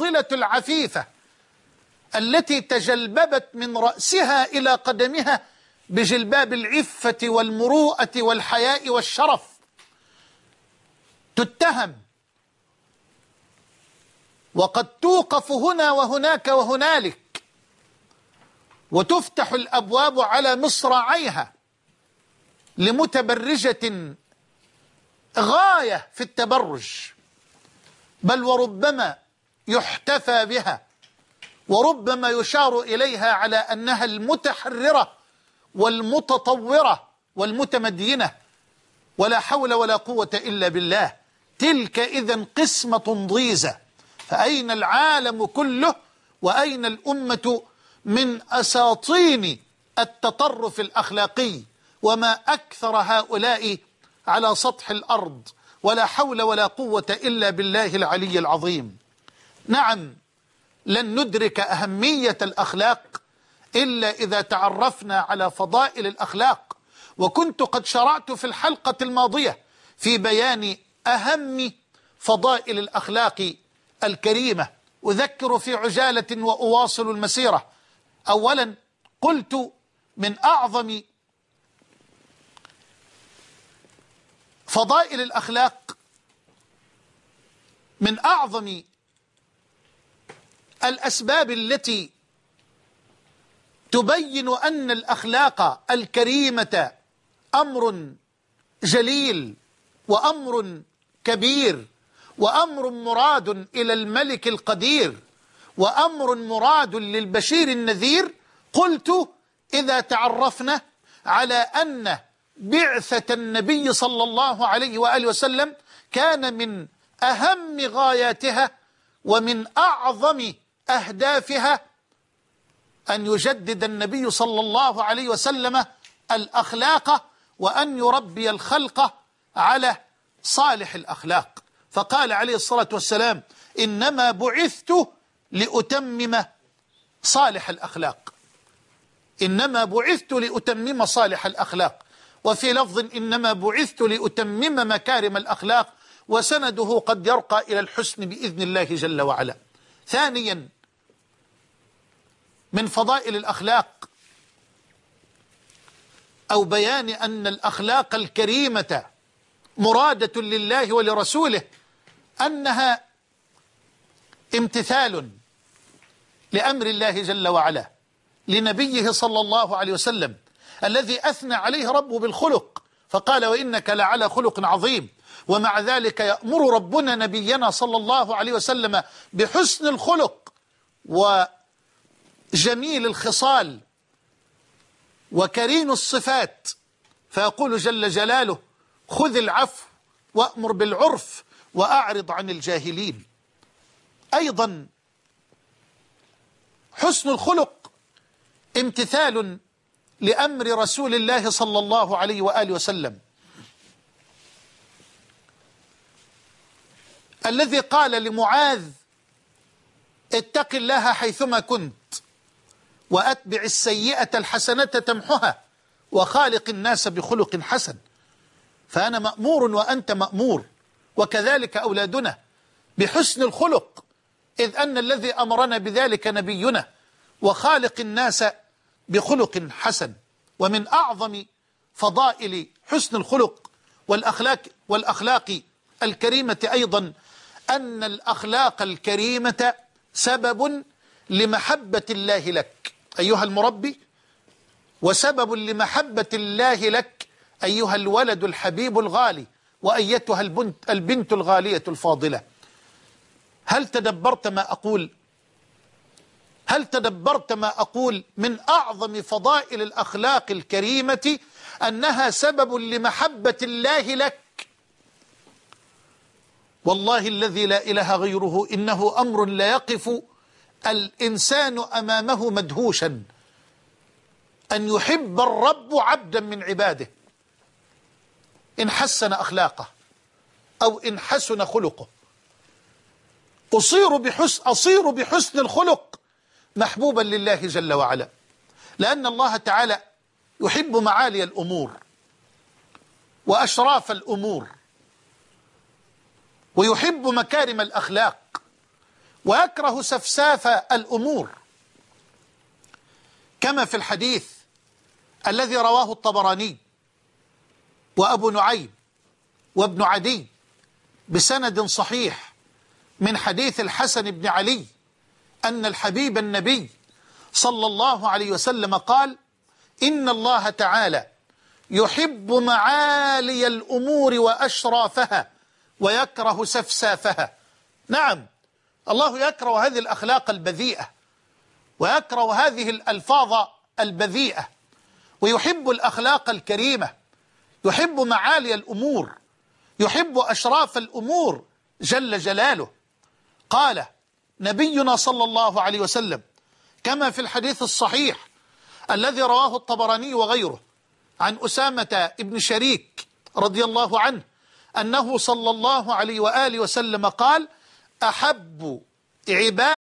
طلة العفيفة التي تجلببت من رأسها إلى قدمها بجلباب العفة والمروءة والحياء والشرف تتهم وقد توقف هنا وهناك وهنالك وتفتح الأبواب على مصراعيها لمتبرجة غاية في التبرج بل وربما يحتفى بها وربما يشار إليها على أنها المتحررة والمتطورة والمتمدينة ولا حول ولا قوة إلا بالله تلك إذا قسمة ضيزة فأين العالم كله وأين الأمة من أساطين التطرف الأخلاقي وما أكثر هؤلاء على سطح الأرض ولا حول ولا قوة إلا بالله العلي العظيم نعم لن ندرك أهمية الأخلاق إلا إذا تعرفنا على فضائل الأخلاق وكنت قد شرعت في الحلقة الماضية في بيان أهم فضائل الأخلاق الكريمة أذكر في عجالة وأواصل المسيرة أولا قلت من أعظم فضائل الأخلاق من أعظم الأسباب التي تبين أن الأخلاق الكريمة أمر جليل وأمر كبير وأمر مراد إلى الملك القدير وأمر مراد للبشير النذير قلت إذا تعرفنا على أن بعثة النبي صلى الله عليه وآله وسلم كان من أهم غاياتها ومن أعظم أهدافها أن يجدد النبي صلى الله عليه وسلم الأخلاق وأن يربي الخلق على صالح الأخلاق فقال عليه الصلاة والسلام إنما بعثت لأتمم صالح الأخلاق إنما بعثت لأتمم صالح الأخلاق وفي لفظ إنما بعثت لأتمم مكارم الأخلاق وسنده قد يرقى إلى الحسن بإذن الله جل وعلا ثانيا من فضائل الأخلاق أو بيان أن الأخلاق الكريمة مرادة لله ولرسوله أنها امتثال لأمر الله جل وعلا لنبيه صلى الله عليه وسلم الذي أثنى عليه ربه بالخلق فقال وإنك لعلى خلق عظيم ومع ذلك يأمر ربنا نبينا صلى الله عليه وسلم بحسن الخلق و جميل الخصال وكريم الصفات فيقول جل جلاله خذ العفو وأمر بالعرف وأعرض عن الجاهلين أيضا حسن الخلق امتثال لأمر رسول الله صلى الله عليه وآله وسلم الذي قال لمعاذ اتق الله حيثما كنت وأتبع السيئة الحسنة تمحها وخالق الناس بخلق حسن فأنا مأمور وأنت مأمور وكذلك أولادنا بحسن الخلق إذ أن الذي أمرنا بذلك نبينا وخالق الناس بخلق حسن ومن أعظم فضائل حسن الخلق والأخلاق, والأخلاق الكريمة أيضا أن الأخلاق الكريمة سبب لمحبة الله لك أيها المربي وسبب لمحبة الله لك أيها الولد الحبيب الغالي وأيتها البنت, البنت الغالية الفاضلة هل تدبرت ما أقول؟ هل تدبرت ما أقول من أعظم فضائل الأخلاق الكريمة أنها سبب لمحبة الله لك والله الذي لا إله غيره إنه أمر لا يقف الإنسان أمامه مدهوشا أن يحب الرب عبدا من عباده إن حسن أخلاقه أو إن حسن خلقه أصير بحسن, أصير بحسن الخلق محبوبا لله جل وعلا لأن الله تعالى يحب معالي الأمور وأشراف الأمور ويحب مكارم الأخلاق ويكره سفساف الأمور كما في الحديث الذي رواه الطبراني وأبو نعيم وابن عدي بسند صحيح من حديث الحسن بن علي أن الحبيب النبي صلى الله عليه وسلم قال إن الله تعالى يحب معالي الأمور وأشرافها ويكره سفسافها نعم الله يكره هذه الأخلاق البذيئة ويكره هذه الألفاظ البذيئة ويحب الأخلاق الكريمة يحب معالي الأمور يحب أشراف الأمور جل جلاله قال نبينا صلى الله عليه وسلم كما في الحديث الصحيح الذي رواه الطبراني وغيره عن أسامة ابن شريك رضي الله عنه أنه صلى الله عليه وآله وسلم قال أحب عباد